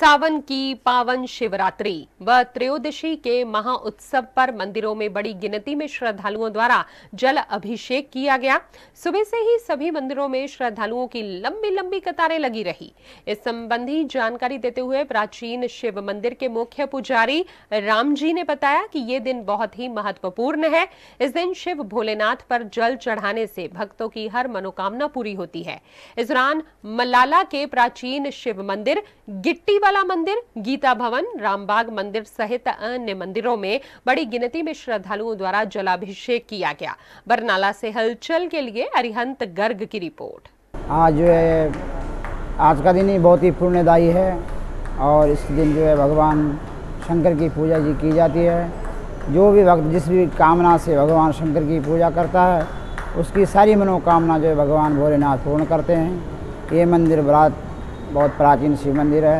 सावन की पावन शिवरात्रि व त्रयोदशी के महा उत्सव पर मंदिरों में बड़ी गिनती में श्रद्धालुओं द्वारा जल अभिषेक किया गया सुबह से ही सभी मंदिरों में श्रद्धालुओं की लंबी लंबी कतारें लगी रही इस संबंधी जानकारी देते हुए प्राचीन शिव मंदिर के मुख्य पुजारी राम जी ने बताया कि ये दिन बहुत ही महत्वपूर्ण है इस दिन शिव भोलेनाथ पर जल चढ़ाने से भक्तों की हर मनोकामना पूरी होती है इस दौरान मलाला के प्राचीन शिव मंदिर गिट्टी कला मंदिर गीता भवन रामबाग मंदिर सहित अन्य मंदिरों में बड़ी गिनती में श्रद्धालुओं द्वारा जलाभिषेक किया गया बरनाला से हलचल के लिए अरिहंत गर्ग की रिपोर्ट आज जो है आज का दिन ही बहुत ही पुण्यदायी है और इस दिन जो है भगवान शंकर की पूजा जी की जाती है जो भी भक्त जिस भी कामना से भगवान शंकर की पूजा करता है उसकी सारी मनोकामना जो है भगवान भोलेनाथ पूर्ण करते हैं ये मंदिर बड़ा बहुत प्राचीन शिव मंदिर है